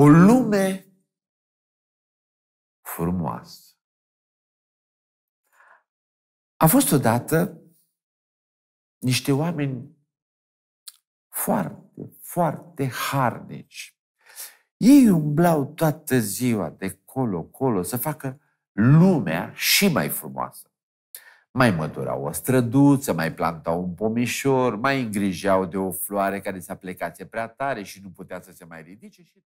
o lume frumoasă. A fost odată niște oameni foarte, foarte harnici. Ei umblau toată ziua de colo-colo să facă lumea și mai frumoasă. Mai măturau o străduță, mai plantau un pomișor, mai îngrijeau de o floare care s-a plecat prea tare și nu putea să se mai ridice și